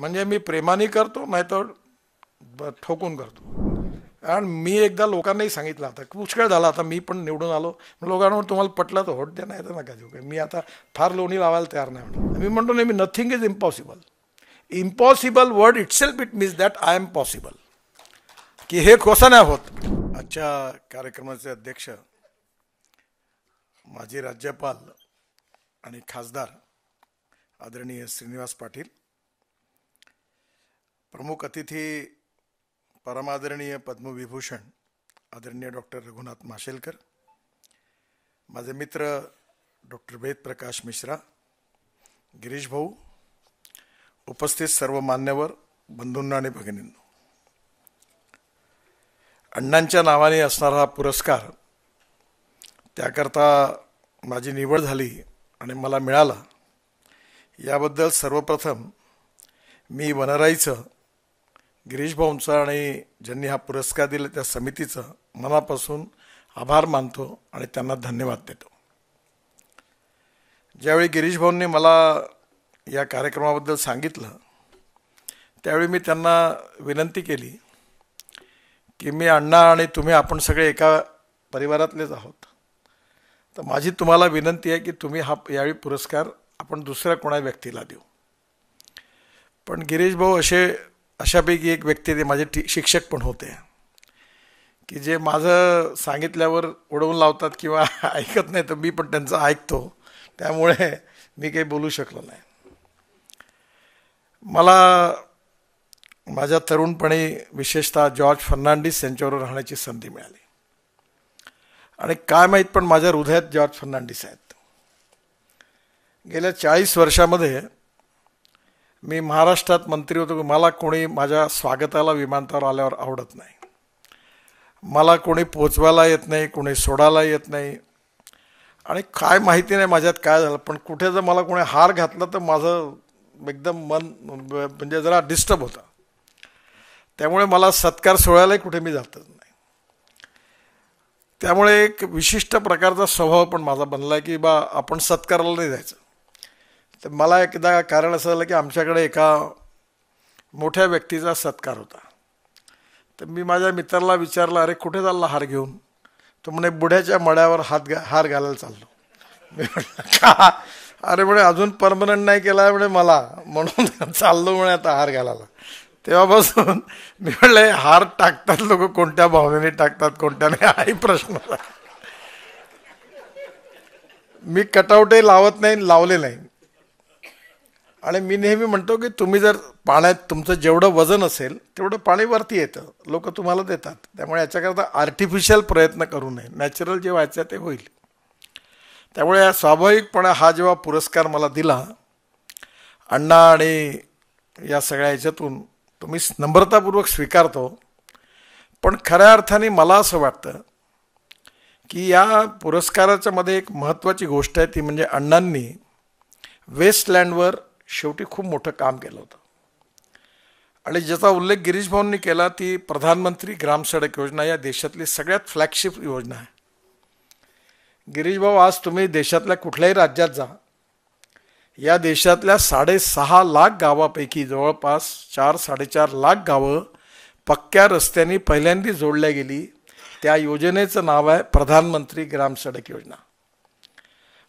म्हणजे मी प्रेमाने करतो नाही तर ठोकून करतो कारण मी एकदा लोकांनाही सांगितलं आता पुष्कळ झाला आता मी पण निवडून आलो लोकांवर तुम्हाला पटलं तर होट द्या नाही तर नका देऊ मी आता फार लोणी लावायला तयार नाही म्हणून मी म्हणतो नाही मी nothing is impossible impossible word itself it means that I am possible की हे खोसा नाही होत आजच्या कार्यक्रमाचे अध्यक्ष माजी राज्यपाल आणि खासदार आदरणीय श्रीनिवास पाटील प्रमुख अतिथी परमादरणीय पद्मविभूषण आदरणीय डॉक्टर रघुनाथ माशेलकर माझे मित्र डॉक्टर वेद प्रकाश मिश्रा गिरीश भाऊ उपस्थित सर्व मान्यवर बंधूंना आणि भगिनींनो अण्णांच्या नावाने असणारा हा पुरस्कार त्याकरता माझी निवड झाली आणि मला मिळाला याबद्दल सर्वप्रथम मी वनराईचं गिरीश भाऊंचा आणि ज्यांनी हा पुरस्कार दिला त्या समितीचं मनापासून आभार मानतो आणि त्यांना धन्यवाद देतो ज्यावेळी गिरीश भाऊंनी मला या कार्यक्रमाबद्दल सांगितलं त्यावेळी मी त्यांना विनंती केली की मी अण्णा आणि तुम्ही आपण सगळे एका परिवारातलेच आहोत तर माझी तुम्हाला विनंती आहे की तुम्ही हा यावेळी पुरस्कार आपण दुसऱ्या कोणा व्यक्तीला देऊ पण गिरीश भाऊ असे अशापैकी एक व्यक्ती ते माझे टी शिक्षक पण होते की जे माझं सांगितल्यावर उडवून लावतात किंवा ऐकत नाही तर मी पण त्यांचं ऐकतो त्यामुळे मी काही बोलू शकलो नाही मला माझ्या तरुणपणी विशेषतः जॉर्ज फर्नांडिस यांच्यावर राहण्याची संधी मिळाली आणि काय माहीत पण माझ्या हृदयात जॉर्ज फर्नांडिस आहेत गेल्या चाळीस वर्षामध्ये मी महाराष्ट्रात मंत्री होतो मला कोणी माझ्या स्वागताला विमानतळावर आल्यावर आवडत नाही मला कोणी पोचवायला येत नाही कोणी सोडायला येत नाही आणि काय माहिती नाही माझ्यात काय झालं पण कुठे जर मला कोणी हार घातला तर माझं एकदम मन म्हणजे जरा डिस्टर्ब होतं त्यामुळे मला सत्कार सोहळ्यालाही कुठे मी जातच नाही त्यामुळे एक विशिष्ट प्रकारचा स्वभाव पण माझा बनला की बा आपण सत्काराला नाही जायचं तर मला एकदा कारण असं झालं की आमच्याकडे एका मोठ्या व्यक्तीचा सत्कार होता तर मी माझ्या मित्राला विचारलं अरे कुठे चालला हार घेऊन तो म्हणे बुढ्याच्या मड्यावर हात घा हार घालायला चाललो मी म्हटलं अरे म्हणे अजून परमनंट नाही केला म्हणे मला म्हणून चाललो म्हणे आता हार घालायला तेव्हापासून मी म्हटलं हार टाकतात लोक कोणत्या भावनेने टाकतात कोणत्या नाही हाही प्रश्न मी कटआउटही लावत नाही लावले नाही आणि मी नेहमी म्हणतो की तुम्ही जर पाण्यात तुमचं जेवढं वजन असेल तेवढं पाणी वरती येतं लोक तुम्हाला देतात त्यामुळे याच्याकरता आर्टिफिशियल प्रयत्न करू नये नॅचरल जे व्हायचं ते होईल त्यामुळे स्वाभाविकपणे हा जेव्हा पुरस्कार मला दिला अण्णा आणि या सगळ्या ह्याच्यातून तुम्ही नम्रतापूर्वक स्वीकारतो पण खऱ्या अर्थाने मला असं वाटतं की या पुरस्काराच्यामध्ये एक महत्त्वाची गोष्ट आहे ती म्हणजे अण्णांनी वेस्टलँडवर शेवटी खूप मोठं काम केलं होतं आणि ज्याचा उल्लेख गिरीश भाऊंनी केला ती प्रधानमंत्री ग्राम सडक योजना या देशातली सगळ्यात फ्लॅगशिप योजना आहे गिरीश भाऊ आज तुम्ही देशातल्या कुठल्याही राज्यात जा या देशातल्या साडेसहा लाख गावापैकी जवळपास चार साडेचार लाख गावं पक्क्या रस्त्यांनी पहिल्यांदी जोडल्या गेली त्या योजनेचं नाव आहे प्रधानमंत्री ग्राम सडक योजना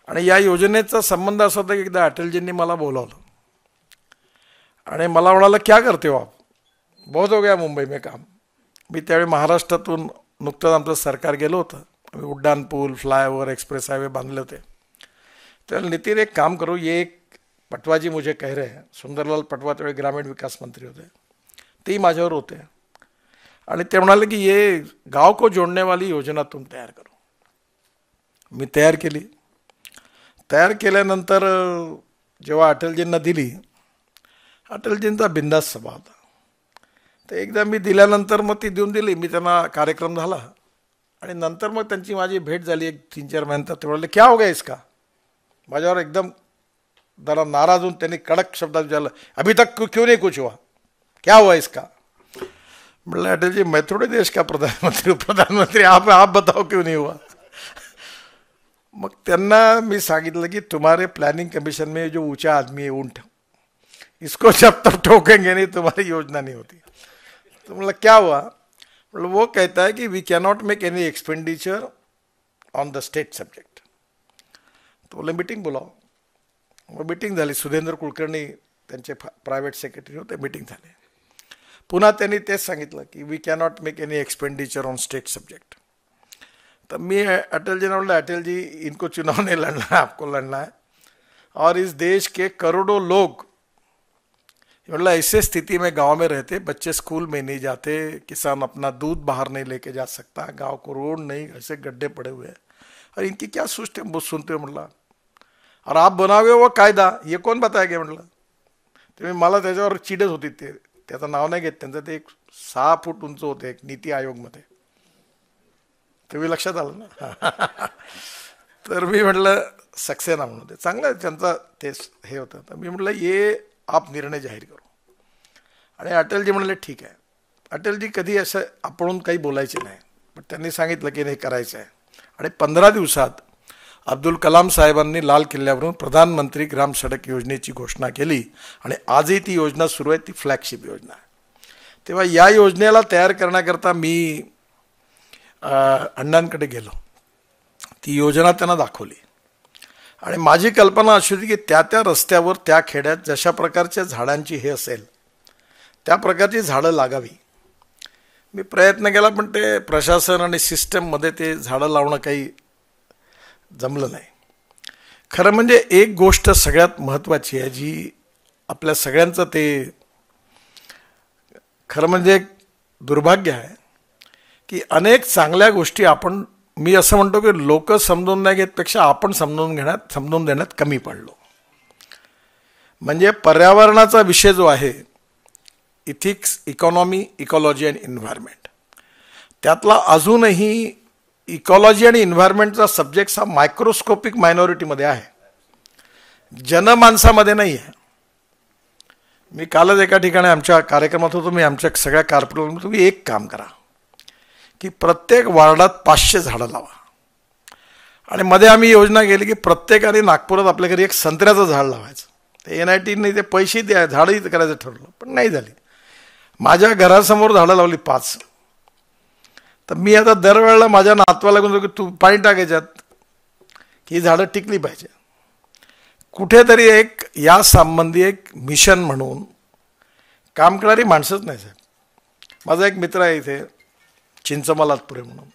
आणि या योजनेचा संबंध असा होता की एकदा अटलजींनी मला बोलावलं आणि मला म्हणाला क्या करते हो आप बहुत हो गया मुंबई में काम मी त्यावेळी महाराष्ट्रातून नुकतंच आमचं सरकार गेलो होतं आम्ही उड्डाणपूल पूल फ्लायओव्हर एक्सप्रेस हायवे बांधले होते तर नितीन एक काम करू ये एक पटवाजी मुझे कह रहे हैं सुंदरलाल पटवा त्यावेळी ग्रामीण विकास मंत्री होते तेही माझ्यावर होते आणि ते म्हणाले की ये गाव को जोडणेवाली योजना तुम तयार करू मी तयार केली तयार केल्यानंतर जेव्हा अटलजींना दिली अटलजींचा बिंदास सभा होता तर एकदा मी दिल्यानंतर मग ती देऊन दिली मी त्यांना कार्यक्रम झाला आणि नंतर मग त्यांची माझी भेट झाली एक तीन चार महिन्यात ते म्हणाले क्या हो गया इसका माझ्यावर एकदम जरा नाराज होऊन त्यांनी कडक शब्दात विचारलं अभी तक क्यों नाही कुछ हुआ क्या हुआ इसका म्हटलं अटलजी मै थोडे देश का प्रधानमंत्री प्रधानमंत्री आप आप बताओ क्यों नहीं हुआ मग त्यांना मी सांगितलं की तुम्हारे प्लॅनिंग कमिशन में जो ऊंचा आदमी है ऊंट इसको जब तक ठोकेंगे नहीं तुम्हारी योजना नहीं होती तो मतलब क्या हुआ मतलब वो कहता है कि we can not make any expenditure on the state subject तो बोले मीटिंग बोला मग मीटिंग झाली सुधेंद्र कुलकर्णी त्यांचे प्रायव्हेट सेक्रेटरी होते मीटिंग झाले पुन्हा त्यांनी तेच सांगितलं की we can not make any expenditure on state subject तब मैं अटल जी ने बोला अटल जी इनको चुनाव नहीं लड़ना है आपको लड़ना है और इस देश के करोड़ों लोग मतलब ऐसे स्थिति में गांव में रहते बच्चे स्कूल में नहीं जाते किसान अपना दूध बाहर नहीं लेके जा सकता गांव को रोड नहीं ऐसे गड्ढे पड़े हुए हैं और इनकी क्या सोचते हैं बहुत सुनते हो मतलब और आप बनावे वो कायदा हे कोण बताय मतलब? म्हटलं ते मला त्याच्यावर चिडच होती ते त्याचं तो नाव नाही घेत त्यांचं ते तो एक सहा फूट उंच होते एक नीती आयोगमध्ये तुम्ही लक्षात आलं ना तर मी म्हटलं सक्सेना म्हणून ते चांगलं त्यांचा ते हे होतं तर तो मी म्हटलं मतलब हे आप निर्णय जाहीर करू आणि अटलजी म्हणाले ठीक आहे अटलजी कधी असं आपण काही बोलायचे नाही पण त्यांनी सांगितलं की नाही करायचं आहे आणि पंधरा दिवसात अब्दुल कलाम साहेबांनी लाल किल्ल्यावरून प्रधानमंत्री ग्राम सडक योजनेची घोषणा केली आणि आजही ती योजना सुरू आहे ती फ्लॅगशिप योजना आहे तेव्हा या योजनेला तयार करण्याकरता मी अण्णांकडे गेलो ती योजना त्यांना दाखवली आणि माझी कल्पना अशी होती की त्या त्या रस्त्यावर त्या खेड्यात जशा प्रकारच्या झाडांची हे असेल त्या प्रकारची झाडं लागावी मी प्रयत्न केला पण ते प्रशासन आणि सिस्टममध्ये ते झाडं लावणं काही जमलं नाही खरं म्हणजे एक गोष्ट सगळ्यात महत्त्वाची आहे जी आपल्या सगळ्यांचं ते खरं म्हणजे दुर्भाग्य आहे की अनेक चांगल्या गोष्टी आपण मी असं म्हणतो की लोक समजून नाही घेतपेक्षा आपण समजून घेण्यात समजून देण्यात कमी पडलो म्हणजे पर्यावरणाचा विषय जो आहे ethics economy ecology and environment त्यातला अजूनही इकॉलॉजी आणि इन्व्हायरमेंटचा सब्जेक्ट हा मायक्रोस्कोपिक मायनॉरिटीमध्ये आहे जनमानसामध्ये नाही आहे मी कालच एका ठिकाणी आमच्या कार्यक्रमात होतो मी आमच्या सगळ्या कार्यक्रमात तुम्ही एक काम करा की प्रत्येक वार्डात पाचशे झाडं लावा आणि मध्ये आम्ही योजना केली की प्रत्येकाने नागपुरात आपल्या घरी एक संत्र्याचं झाड लावायचं ते एन आय टीने ते पैसे द्या झाडं करायचं ठरवलं पण नाही झाली माझ्या घरासमोर झाडं लावली पाच तर मी आता दरवेळेला माझ्या नातवाला लागून की तू पाणी टाकायच्यात की ही झाडं टिकली पाहिजे कुठेतरी एक या संबंधी एक मिशन म्हणून काम करणारी माणसंच नाही साहेब माझा एक मित्र आहे इथे चिंचमालातपुरे म्हणून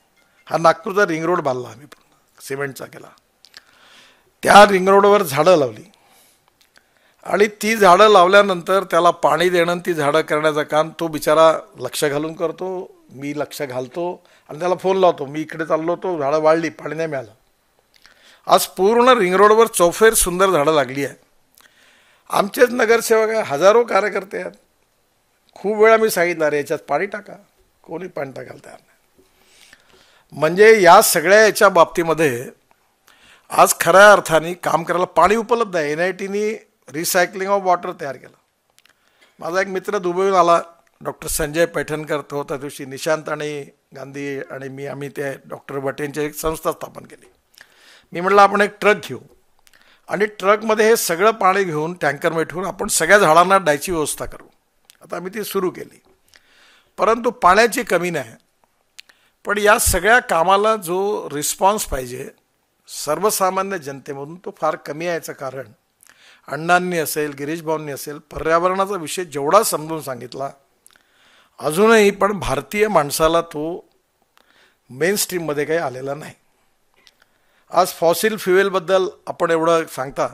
हा नागपूरचा रिंग रोड बांधला आम्ही पूर्ण सिमेंटचा केला त्या रिंग रोडवर झाडं लावली आणि ती झाडं लावल्यानंतर त्याला पाणी देणं ती झाडं करण्याचं काम तो बिचारा लक्ष घालून करतो मी लक्ष घालतो आणि त्याला फोन लावतो मी इकडे चाललो तो झाडं वाढली पाणी नाही मिळालं आज पूर्ण रिंग रोडवर चौफेर सुंदर झाडं लागली आहे आमचेच नगरसेवक हजारो कार्यकर्ते आहेत खूप वेळा मी सांगितलं अरे याच्यात पाणी टाका कोणी पॅन्ट तयार नाही म्हणजे या सगळ्या याच्या बाबतीमध्ये आज खऱ्या अर्थाने काम करायला पाणी उपलब्ध आहे एन आय टीनी रिसायकलिंग ऑफ वॉटर तयार केलं माझा एक मित्र दुबईहून आला डॉक्टर संजय पैठणकर तो त्या दिवशी निशांत आणि गांधी आणि मी आम्ही ते डॉक्टर भटेंची एक संस्था स्थापन केली मी म्हटलं आपण एक ट्रक घेऊ आणि ट्रकमध्ये हे सगळं पाणी घेऊन टँकर ठेवून आपण सगळ्या झाडांना डायची व्यवस्था करू आता आम्ही ती सुरू केली परंतु पाण्याची कमी नाही पण या सगळ्या कामाला जो रिस्पॉन्स पाहिजे सर्वसामान्य जनतेमधून तो फार कमी यायचं कारण अण्णांनी असेल भाऊंनी असेल पर्यावरणाचा विषय जेवढा समजून सांगितला अजूनही पण भारतीय माणसाला तो मेन स्ट्रीममध्ये काही आलेला नाही आज फॉसिल फ्युएलबद्दल आपण एवढं सांगता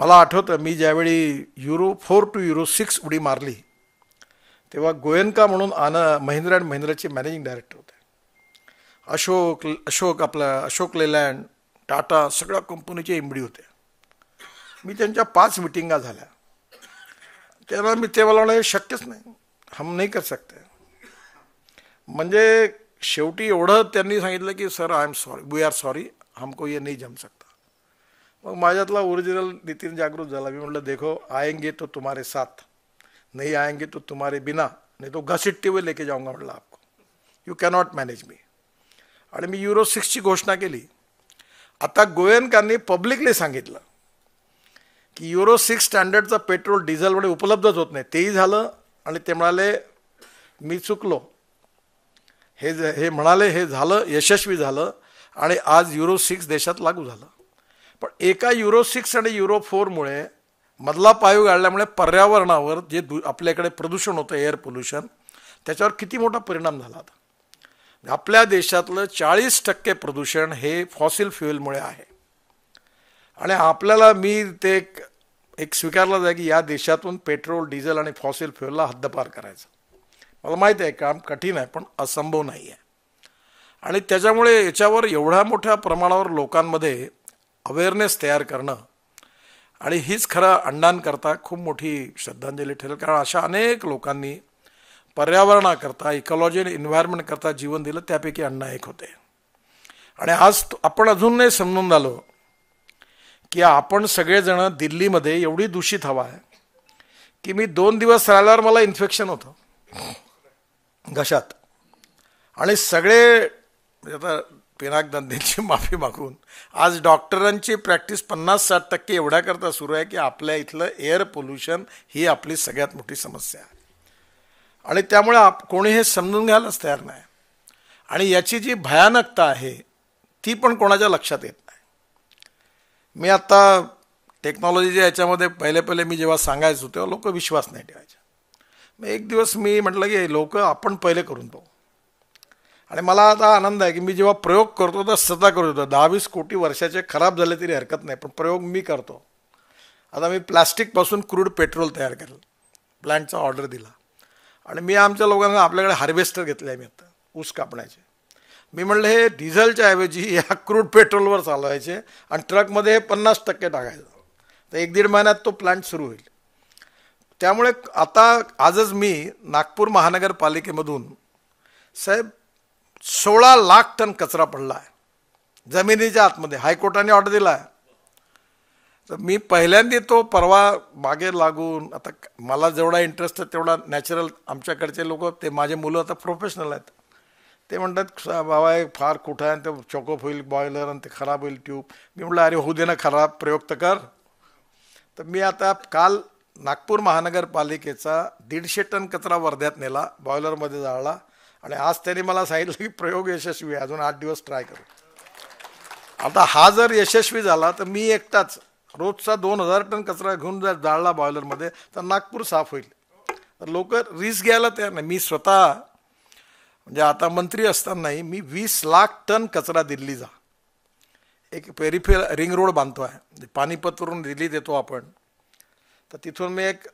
मला आठवतं मी ज्यावेळी Euro four to Euro six उडी मारली तेव्हा गोयनका म्हणून आना महिंद्रा अँड महिंद्राचे मॅनेजिंग डायरेक्टर होते अशोक अशोक आपला अशोक लेलँड टाटा सगळ्या कंपनीचे एमडी होते मी त्यांच्या पाच मिटिंगा झाल्या त्यांना मी ते मला म्हणजे शक्यच नाही हम नाही कर सकते म्हणजे शेवटी एवढं त्यांनी सांगितलं की sir I am sorry we are sorry हमको ये नाही जम सकता मग माझ्यातला ओरिजिनल नितीन जागृत झाला मी म्हटलं देखो आएंगे तो तुम्हारे साथ नहीं आएंगे तो तुम्हारे बिना नहीं तो घसीटते हुए लेके जाऊंगा म्हटलं आपको यू कॅनॉट मॅनेज मी आणि मी युरो सिक्सची घोषणा केली आता गोयनकांनी पब्लिकली सांगितलं की युरो सिक्स स्टँडर्डचं पेट्रोल डिझेलमुळे उपलब्धच होत नाही तेही झालं आणि ते म्हणाले मी चुकलो हे हे म्हणाले हे झालं यशस्वी झालं आणि आज युरो सिक्स देशात लागू झालं पण एका युरो सिक्स आणि युरो फोरमुळे मधला पायू गाळल्यामुळे पर्यावरणावर जे दु आपल्याकडे प्रदूषण होतं एअर पोल्युशन त्याच्यावर किती मोठा परिणाम झाला आता आपल्या देशातलं चाळीस टक्के प्रदूषण हे फॉसिल फ्युएलमुळे आहे आणि आपल्याला मी ते एक स्वीकारला स्वीकारलं जाय की या देशातून पेट्रोल डिझेल आणि फॉसिल फ्युएलला हद्दपार करायचं मला माहीत आहे काम कठीण आहे पण असंभव नाही आहे आणि त्याच्यामुळे याच्यावर एवढ्या मोठ्या प्रमाणावर लोकांमध्ये अवेअरनेस तयार करणं आणि हीच खरं अण्णांकरता खूप मोठी श्रद्धांजली ठरेल कारण अशा अनेक लोकांनी पर्यावरणाकरता इकॉलॉजी आणि इन्व्हायरमेंटकरता जीवन दिलं त्यापैकी अण्णा एक होते आणि आज आपण अजून समजून झालो की आपण सगळेजणं दिल्लीमध्ये एवढी दूषित हवा आहे की मी दोन दिवस राहिल्यावर मला इन्फेक्शन होतं घशात आणि सगळे आता दंदेंची माफी मागून आज डॉक्टरांची प्रॅक्टिस पन्नास साठ टक्के एवढ्याकरता सुरू आहे की आपल्या इथलं एअर पोल्युशन ही आपली सगळ्यात मोठी समस्या आहे आणि त्यामुळे आप कोणी हे समजून घ्यायलाच तयार नाही आणि याची जी भयानकता आहे ती पण कोणाच्या लक्षात येत नाही मी आत्ता टेक्नॉलॉजीच्या याच्यामध्ये पहिले पहिले मी जेव्हा सांगायचो तेव्हा लोक विश्वास नाही ठेवायचा एक दिवस मी म्हटलं की लोक आपण पहिले करून पाहू आणि मला आता आनंद आहे की मी जेव्हा प्रयोग करतो तर सदा करत होतो दहावीस कोटी वर्षाचे खराब झाले तरी हरकत नाही पण प्रयोग मी करतो आता मी प्लॅस्टिकपासून क्रूड पेट्रोल तयार केलं प्लांटचा ऑर्डर दिला आणि मी आमच्या लोकांना आपल्याकडे हार्वेस्टर घेतले मी आता ऊस कापण्याचे मी म्हणलं हे डिझेलच्या ऐवजी या क्रूड पेट्रोलवर चालवायचे आणि ट्रकमध्ये हे पन्नास टक्के टाकायचं तर एक दीड महिन्यात तो प्लांट सुरू होईल त्यामुळे आता आजच मी नागपूर महानगरपालिकेमधून साहेब सोळा लाख टन कचरा पडला आहे जमिनीच्या आतमध्ये हायकोर्टाने ऑर्डर दिला आहे तर मी पहिल्यांदा तो परवा मागे लागून आता मला जेवढा इंटरेस्ट आहे तेवढा नॅचरल आमच्याकडचे लोक ते माझे मुलं आता प्रोफेशनल आहेत ते म्हणतात बाबा एक फार कुठं आहे ते चॉकअप होईल बॉयलर आणि ते खराब होईल ट्यूब मी म्हटलं अरे होऊ दे ना खराब प्रयोग तर कर तर मी आता काल नागपूर महानगरपालिकेचा दीडशे टन कचरा वर्ध्यात नेला बॉयलरमध्ये जाळला आणि आज त्याने मला सांगितलं की प्रयोग यशस्वी आहे अजून आठ दिवस ट्राय करू आता हा जर यशस्वी झाला तर मी एकटाच रोजचा दोन हजार टन कचरा घेऊन जर जाळला बॉयलरमध्ये तर नागपूर साफ होईल तर लोक रिस्क घ्यायला तयार नाही मी स्वतः म्हणजे आता मंत्री असतानाही मी वीस लाख टन कचरा दिल्लीचा एक पेरिफेर रिंग रोड बांधतो आहे म्हणजे पानिपतवरून दिल्लीत येतो आपण तर तिथून मी एक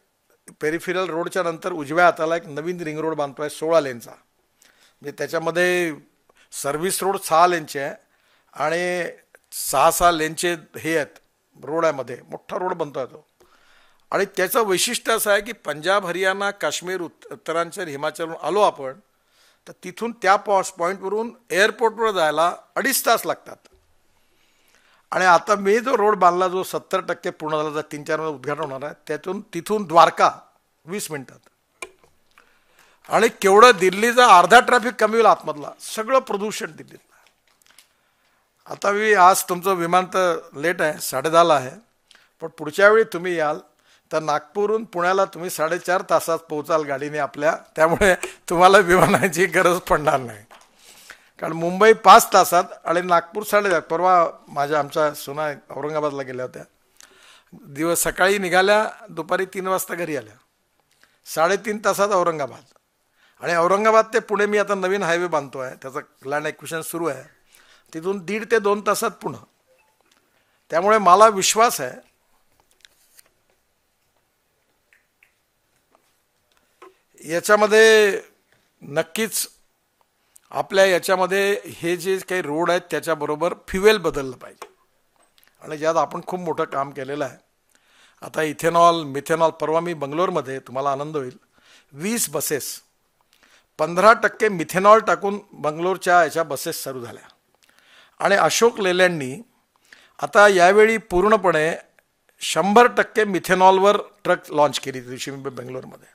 पेरिफेरल रोडच्या नंतर उजव्या हाताला एक नवीन रिंग रोड बांधतो आहे सोळा लेनचा म्हणजे त्याच्यामध्ये सर्व्हिस रोड सहा लेंचे आहे आणि सहा सहा लेनचे हे आहेत रोड मोठा रोड बनतो आहे तो आणि त्याचं वैशिष्ट्य असं आहे की पंजाब हरियाणा काश्मीर उत्त उत्तरांचल हिमाचल आलो आपण तर तिथून त्या पॉस पॉईंटवरून एअरपोर्टवर जायला अडीच तास लागतात आणि आता मी जो रोड बांधला जो सत्तर टक्के पूर्ण झाला तीन चार महिन्यात उद्घाटन होणार आहे त्यातून तिथून द्वारका वीस मिनटात आणि केवढं दिल्लीचा अर्धा ट्रॅफिक कमी होईल आतमधला सगळं प्रदूषण दिल्लीत आता मी आज तुमचं विमान तर लेट आहे साडेदहाला आहे पण पुढच्या वेळी तुम्ही याल तर नागपूरहून पुण्याला तुम्ही साडेचार तासात पोहोचाल गाडीने आपल्या त्यामुळे तुम्हाला विमानाची गरज पडणार नाही कारण मुंबई पाच तासात आणि नागपूर साडेचार परवा माझ्या आमच्या सुना औरंगाबादला गेल्या होत्या दिवस सकाळी निघाल्या दुपारी तीन वाजता घरी आल्या साडेतीन तासात औरंगाबाद आणि औरंगाबाद ते पुणे मी आता नवीन हायवे बांधतो आहे त्याचा लँड ॲक्विशन सुरू आहे तिथून दीड ते दोन तासात पुन्हा त्यामुळे मला विश्वास आहे याच्यामध्ये नक्कीच आपल्या याच्यामध्ये हे जे काही रोड आहेत त्याच्याबरोबर फ्युएल बदललं पाहिजे आणि ज्यात आपण खूप मोठं काम केलेलं आहे आता इथेनॉल मिथेनॉल परवा मी बंगलोरमध्ये तुम्हाला आनंद होईल वीस बसेस पंधरा टक्के मिथेनॉल टाकून बंगलोरच्या याच्या बसेस सुरू झाल्या आणि अशोक लेल्यांनी आता यावेळी पूर्णपणे शंभर टक्के मिथेनॉलवर ट्रक लाँच केली त्या दिवशी बेंगलोरमध्ये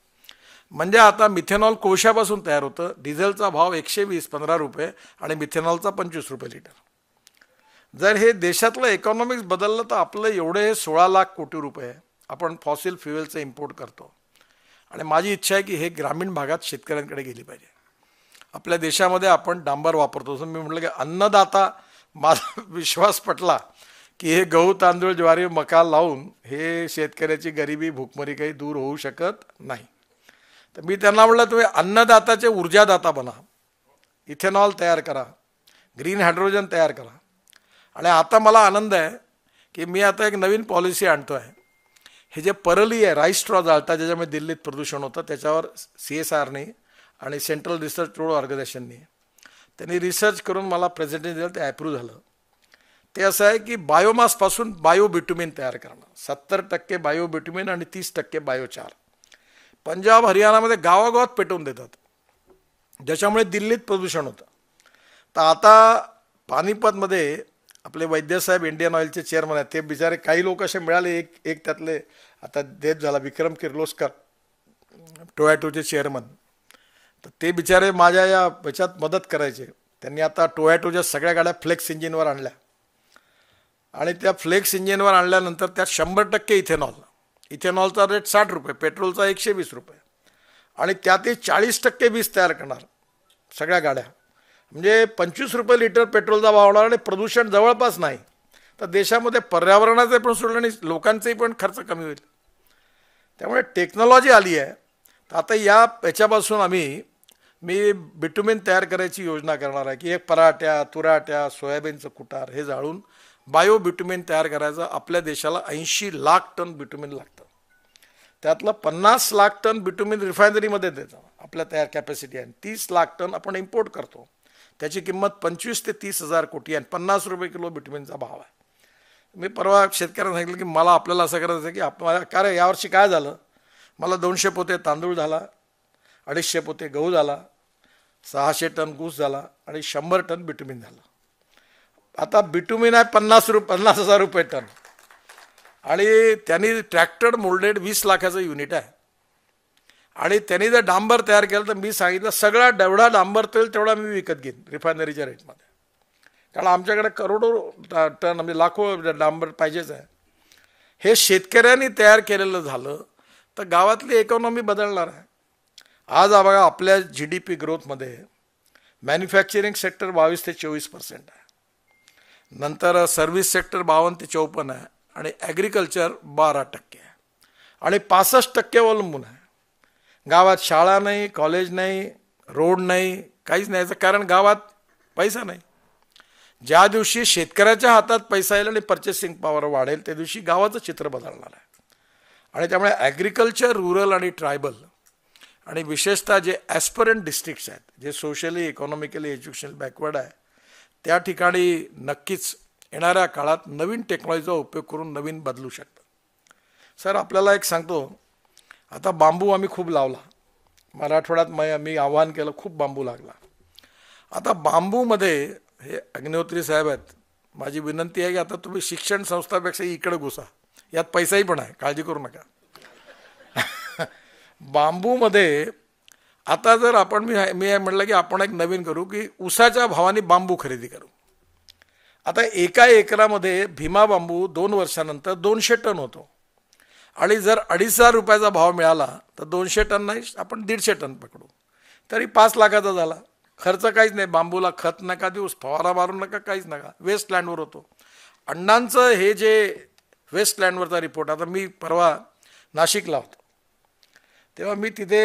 म्हणजे आता मिथेनॉल कोळशापासून तयार होतं डिझेलचा भाव एकशे वीस पंधरा रुपये आणि मिथेनॉलचा पंचवीस रुपये लिटर जर हे देशातलं इकॉनॉमिक्स बदललं तर आपलं एवढे सोळा लाख कोटी रुपये आपण फॉसिल फ्युएलचं इम्पोर्ट करतो आणि माझी इच्छा आहे की हे ग्रामीण भागात शेतकऱ्यांकडे गेली पाहिजे आपल्या देशामध्ये आपण डांबर वापरतो जसं मी म्हटलं की अन्नदाता माझा विश्वास पटला की हे गहू तांदूळ ज्वारी मका लावून हे शेतकऱ्याची गरिबी भूकमरी काही दूर होऊ शकत नाही तर मी त्यांना म्हटलं तुम्ही अन्नदाताचे ऊर्जादाता बना इथेनॉल तयार करा ग्रीन हायड्रोजन तयार करा आणि आता मला आनंद आहे की मी आता एक नवीन पॉलिसी आणतो आहे हे जे परली आहे राईस स्ट्रॉ जाळता ज्याच्यामुळे दिल्लीत प्रदूषण होतं त्याच्यावर सी एस आरने आणि सेंट्रल रिसर्च रोड ऑर्गनायझेशनने त्यांनी रिसर्च करून मला प्रेझेंटेशन दिलं ते ॲप्रूव्ह झालं ते असं आहे की बायोमासपासून बायोबिट्युमिन तयार करणं सत्तर टक्के बायोबिट्युमिन आणि तीस टक्के बायोचार पंजाब हरियाणामध्ये गावागावात पेटवून देतात ज्याच्यामुळे दिल्लीत प्रदूषण होतं तर आता पानिपतमध्ये आपले वैद्यसाहेब इंडियन ऑइलचे चेअरमन आहेत ते बिचारे काही लोक असे मिळाले एक एक त्यातले आता देत झाला विक्रम किर्लोस्कर टोयॅटोचे चेअरमन तर ते बिचारे माझ्या या ह्याच्यात मदत करायचे त्यांनी आता टोयॅटोच्या सगळ्या गाड्या फ्लेक्स इंजिनवर आणल्या आणि त्या फ्लेक्स इंजिनवर आणल्यानंतर त्यात शंभर टक्के इथेनॉल इथेनॉलचा रेट साठ रुपये पेट्रोलचा एकशे वीस रुपये आणि त्यातही चाळीस टक्के वीज तयार करणार सगळ्या गाड्या म्हणजे पंचवीस रुपये लिटर पेट्रोलचा भाव होणार आणि प्रदूषण जवळपास नाही तर देशामध्ये पर्यावरणाचे पण सोडलं आणि लोकांचेही पण खर्च कमी होईल त्यामुळे टेक्नॉलॉजी आली आहे तर आता या याच्यापासून आम्ही मी बिटुमिन तयार करायची योजना करणार आहे की एक पराट्या तुराट्या सोयाबीनचं कुटार हे जाळून बायो बिटुमिन तयार करायचं आपल्या देशाला ऐंशी लाख टन बिटुमिन लागतं त्यातलं पन्नास लाख टन बिटुमिन रिफायनरीमध्ये देतं आपल्या तयार कॅपॅसिटी आहे तीस लाख टन आपण इम्पोर्ट करतो त्याची किंमत पंचवीस ते तीस हजार कोटी आहे पन्नास रुपये किलो बिटमिनचा भाव आहे मी परवा शेतकऱ्यांना सांगितलं की मला आपल्याला असं करायचं आहे की आप का रे यावर्षी काय झालं मला दोनशे पोते तांदूळ झाला अडीचशे पोते गहू झाला सहाशे टन गूस झाला आणि शंभर टन बिटमिन झाला आता बिटुमिन आहे पन्नास रुप पन्नास हजार रुपये टन आणि त्यांनी ट्रॅक्टर मोल्डेड वीस लाखाचं युनिट आहे आणि त्यांनी जर डांबर तयार केलं तर मी सांगितलं सगळा डेवढा डांबर तेल तेवढा मी विकत घेईन रिफायनरीच्या रेटमध्ये कारण आमच्याकडे करोडो टन म्हणजे लाखो डांबर पाहिजेच आहे हे शेतकऱ्यांनी तयार केलेलं झालं तर गावातली इकॉनॉमी बदलणार आहे आज बघा आपल्या जी डी पी ग्रोथमध्ये मॅन्युफॅक्चरिंग सेक्टर बावीस ते चोवीस पर्सेंट आहे नंतर सर्व्हिस सेक्टर बावन्न ते चौपन्न आहे आणि ॲग्रिकल्चर बारा टक्के आहे आणि पासष्ट टक्के अवलंबून आहे गावात शाळा नाही कॉलेज नाही रोड नाही काहीच नाही याचं कारण गावात पैसा नाही ज्या दिवशी शेतकऱ्याच्या हातात पैसा येईल आणि पर्चेसिंग पॉवर वाढेल त्या दिवशी गावाचं चित्र बदलणार आहे आणि त्यामुळे ॲग्रिकल्चर रुरल आणि ट्रायबल आणि विशेषतः जे ॲस्परंट डिस्ट्रिक्ट्स आहेत जे सोशली इकॉनॉमिकली एज्युकेशनल बॅकवर्ड आहे त्या ठिकाणी नक्कीच येणाऱ्या काळात नवीन टेक्नॉलॉजीचा उपयोग करून नवीन बदलू शकतात सर आपल्याला एक सांगतो आता बांबू आम्ही खूप लावला मराठवाड्यात मय मी आव्हान केलं खूप बांबू लागला आता बांबूमध्ये हे अग्निहोत्री साहेब आहेत माझी विनंती आहे की आता तुम्ही शिक्षण संस्थापेक्षा इकडे घुसा यात पैसाही पण आहे काळजी करू नका बांबूमध्ये आता जर आपण मी मी म्हटलं की आपण एक नवीन करू की उसाच्या भावाने बांबू खरेदी करू आता एका एकरामध्ये भीमा बांबू दोन वर्षानंतर दोनशे टन होतो आणि जर अडीच हजार रुपयाचा भाव मिळाला तर दोनशे टन नाही आपण दीडशे टन पकडू तरी पाच लाखाचा झाला खर्च काहीच नाही बांबूला खत नका दिवस फवारा मारू नका काहीच नका वेस्टलँडवर होतो अण्णांचं हे जे वेस्टलँडवरचा रिपोर्ट आता मी परवा नाशिकला होतो तेव्हा मी तिथे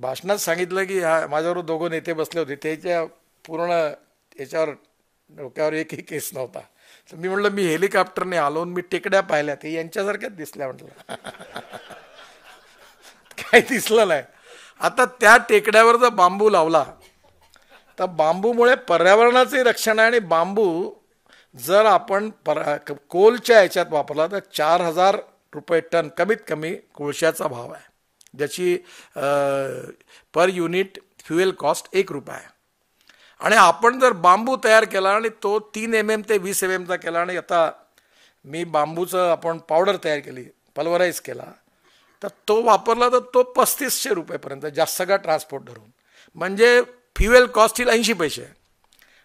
भाषणात सांगितलं की हा माझ्यावर दोघं नेते बसले होते त्याच्या पूर्ण याच्यावर डोक्यावर एकही केस नव्हता मी म्हटलं मी हेलिकॉप्टरने आलो मी टेकड्या पाहिल्या ते यांच्यासारख्याच दिसल्या म्हटलं काय दिसलं नाही आता त्या टेकड्यावर जर बांबू लावला तर बांबूमुळे पर्यावरणाचे रक्षण आहे आणि बांबू जर आपण पर कोलच्या याच्यात वापरला तर चार हजार रुपये टन कमीत कमी कोळशाचा भाव आहे ज्याची पर युनिट फ्युएल कॉस्ट एक रुपया आहे आणि आपण जर बांबू तयार केला आणि तो तीन एम एम ते वीस एम एमचा केला आणि आता मी बांबूचं आपण पावडर तयार केली पल्वराईज केला तर तो वापरला तर तो पस्तीसशे रुपयेपर्यंत जास्त सगळा ट्रान्सपोर्ट धरून म्हणजे फ्युएल कॉस्ट येईल ऐंशी पैसे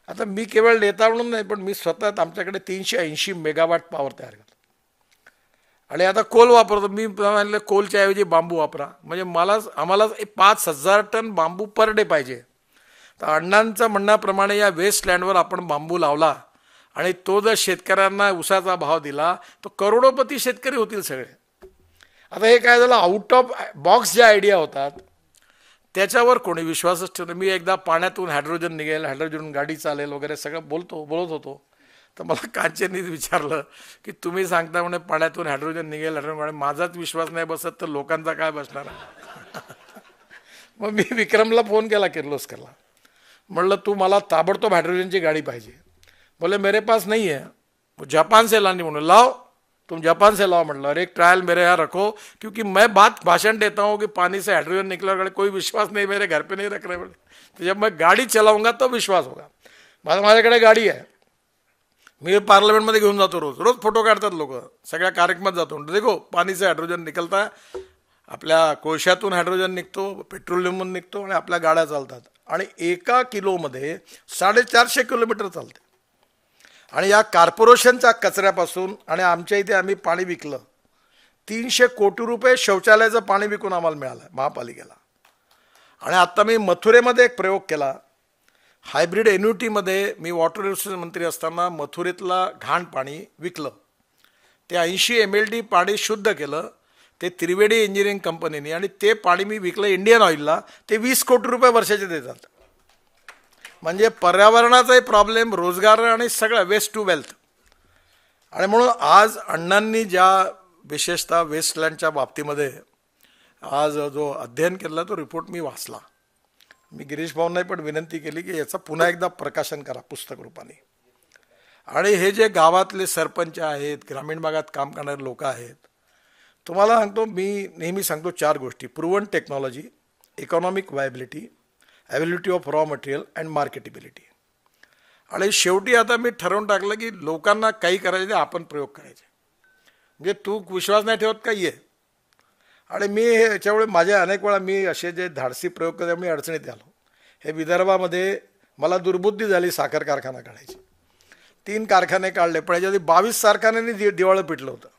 आता मी केवळ नेता म्हणून नाही पण मी स्वतः आमच्याकडे तीनशे ऐंशी मेगावाट पॉवर तयार करतो आणि आता कोल वापरतो मी म्हणलं कोलच्या ऐवजी बांबू वापरा म्हणजे मला आम्हाला पाच हजार टन बांबू पर डे पाहिजे तर अण्णांचं म्हणण्याप्रमाणे या वेस्टलँडवर आपण बांबू लावला आणि तो जर शेतकऱ्यांना उसाचा भाव दिला तर करोडोपती शेतकरी होतील सगळे आता हे काय झालं आउट ऑफ बॉक्स ज्या आयडिया होतात त्याच्यावर कोणी विश्वासच ठेवतो मी एकदा पाण्यातून हायड्रोजन निघेल हायड्रोजन गाडी चालेल वगैरे सगळं बोलतो बोलत होतो तर मला कांचेनीच विचारलं की तुम्ही सांगता म्हणे पाण्यातून हायड्रोजन निघेल हायड्रोजन माझाच विश्वास नाही बसत तर लोकांचा काय बसणार मग मी विक्रमला फोन केला किर्लोस्करला म्हटलं तू मला ताबडतोब हायड्रोजनची गाडी पाहिजे बोले मेरे पास नहीं है वो जापान से लानी उन्होंने लाओ तुम जपान से लाओ मतलब अरे एक ट्रायल मेरे यहाँ रखो क्योंकि मैं बात भाषण देता हूँ कि पानी से हाइड्रोजन निकला कोई विश्वास नहीं मेरे घर पे नहीं रख रहे बोले तो जब मैं गाड़ी चलाऊंगा तो विश्वास होगा माझं माझ्याकडे गाडी आहे मी पार्लमेंटमध्ये घेऊन जातो रोज रोज फोटो काढतात लोक सगळ्या कार्यक्रमात जातो देखो पाणीचं हायड्रोजन निकलता आपल्या कोळशातून हायड्रोजन निघतो पेट्रोलियममधून निघतो आणि आपल्या गाड्या चालतात आणि एका किलोमध्ये साडेचारशे किलोमीटर चालते आणि या कार्पोरेशनच्या कचऱ्यापासून आणि आमच्या इथे आम्ही पाणी विकलं तीनशे कोटी रुपये शौचालयाचं पाणी विकून आम्हाला मिळालं महापालिकेला आणि आत्ता मी मथुरेमध्ये एक प्रयोग केला हायब्रिड एन्युटीमध्ये मी वॉटर रिसोर्स मंत्री असताना मथुरेतला घाण पाणी विकलं ते ऐंशी एम एल डी पाणी शुद्ध केलं ते त्रिवेणी इंजिनिअरिंग कंपनीने आणि ते पाणी मी विकलं इंडियन ऑइलला ते वीस कोटी रुपये वर्षाचे देतात म्हणजे पर्यावरणाचाही प्रॉब्लेम रोजगार आणि सगळं वेस्ट टू वेल्थ आणि म्हणून आज अण्णांनी ज्या विशेषतः वेस्टलँडच्या बाबतीमध्ये आज जो अध्ययन केला तो रिपोर्ट मी वाचला मी गिरीश भाऊंनाही पण विनंती केली की याचा पुन्हा एकदा प्रकाशन करा पुस्तक रूपाने आणि हे जे गावातले सरपंच आहेत ग्रामीण भागात काम करणारे लोक आहेत तुम्हाला सांगतो मी नेहमी सांगतो चार गोष्टी proven technology economic viability availability of raw material and marketability आणि शेवटी आता मी ठरवून टाकलं की लोकांना काही करायचं ते आपण प्रयोग करायचे म्हणजे तू विश्वास नाही ठेवत काही आहे आणि मी हे याच्यामुळे माझ्या अनेक वेळा मी असे जे धाडसी प्रयोग केले मी अडचणीत आलो हे विदर्भामध्ये मला दुर्बुद्धी झाली साखर कारखाना काढायची तीन कारखाने काढले पण याच्या बावीस कारखान्यांनी दि दिवाळं पिटलं होतं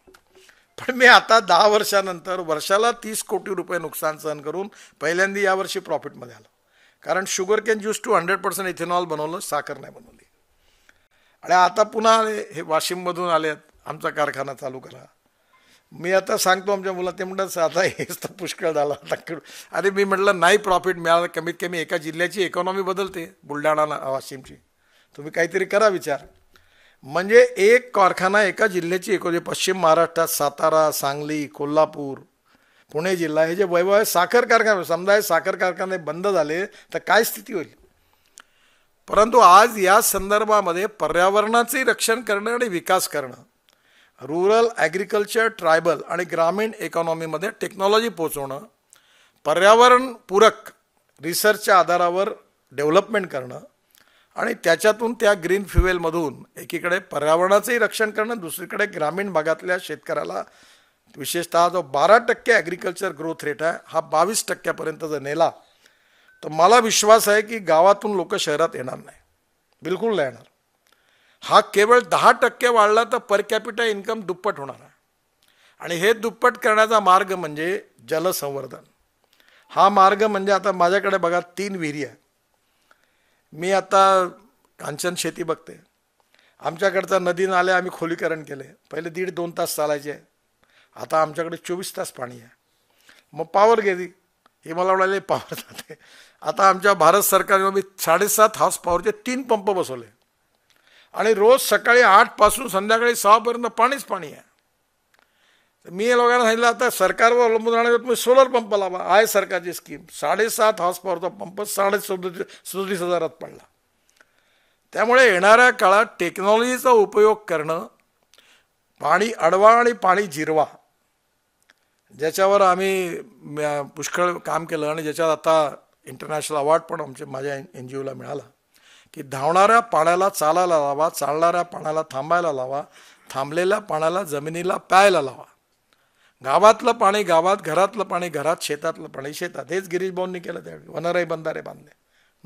पण मी आता दहा वर्षानंतर वर्षाला तीस कोटी रुपये नुकसान सहन करून पहिल्यांदा यावर्षी प्रॉफिटमध्ये आलो कारण sugar cane juice two hundred percent ethanol बनवलं साखर नाही बनवली आणि आता पुन्हा आले हे वाशिममधून आले आमचा कारखाना चालू करा मी आता सांगतो आमच्या मुला ते म्हणतात आता हेच तर पुष्कळ झाला आता अरे मी म्हटलं नाही प्रॉफिट मिळालं कमीत कमी एका जिल्ह्याची इकॉनॉमी बदलते बुलढाणा वाशिमची तुम्ही काहीतरी करा विचार म्हणजे एक कारखाना एका जिल्ह्याची एक म्हणजे पश्चिम महाराष्ट्रात सातारा सांगली कोल्हापूर पुणे जिल्हा हे जे वैभव आहे साखर कारखाने समजा हे साखर कारखाने बंद झाले तर काय स्थिती होईल परंतु आज या संदर्भामध्ये पर्यावरणाचे रक्षण करणं आणि विकास करणं रुरल ॲग्रिकल्चर ट्रायबल आणि ग्रामीण इकॉनॉमीमध्ये टेक्नॉलॉजी पोचवणं पर्यावरणपूरक रिसर्चच्या आधारावर डेव्हलपमेंट करणं आणि त्याच्यातून त्या ग्रीन फ्युएलमधून एकीकडे पर्यावरणाचंही रक्षण करणं दुसरीकडे ग्रामीण भागातल्या शेतकऱ्याला विशेषतः जो बारा टक्के ॲग्रिकल्चर ग्रोथ रेट आहे हा बावीस टक्क्यापर्यंत जर नेला तर मला विश्वास आहे की गावातून लोक शहरात येणार नाही बिलकुल नाही येणार हा केवळ दहा टक्के वाढला तर पर कॅपिटा इन्कम दुप्पट होणार आहे आणि हे दुप्पट करण्याचा मार्ग म्हणजे जलसंवर्धन हा मार्ग म्हणजे आता माझ्याकडे बघा तीन विहिरी आहे मी आता कांचन शेती बघते आमच्याकडचा नदी नाले आम्ही खोलीकरण केले पहिले दीड दोन तास चालायचे आता आमच्याकडे चोवीस तास पाणी आहे मग पावर गेली हे मला वाटले पावर जाते आता आमच्या भारत सरकारने मी साडेसात हाऊस पॉवरचे तीन पंप बसवले आणि रोज सकाळी आठपासून संध्याकाळी सहापर्यंत पाणीच पाणी आहे मी लोकांना सांगितलं आता सरकारवर अवलंबून राहणार तुम्ही सोलर पंप लावा आहे सरकारची स्कीम साडेसात हॉर्स पॉवरचा पंप साडे सदतीस सदतीस हजारात पडला त्यामुळे येणाऱ्या काळात टेक्नॉलॉजीचा उपयोग करणं पाणी अडवा आणि पाणी जिरवा ज्याच्यावर आम्ही पुष्कळ काम केलं आणि ज्याच्यात आता इंटरनॅशनल अवॉर्ड पण आमच्या माझ्या एन जी ओला मिळाला की धावणाऱ्या पाण्याला चालायला लावा चालणाऱ्या पाण्याला थांबायला लावा थांबलेल्या पाण्याला जमिनीला प्यायला लावा गावातलं पाणी गावात घरातलं पाणी घरात शेतातलं पाणी शेतात हेच गिरीश भाऊंनी केलं त्यावेळी वनराई बंधारे बांधले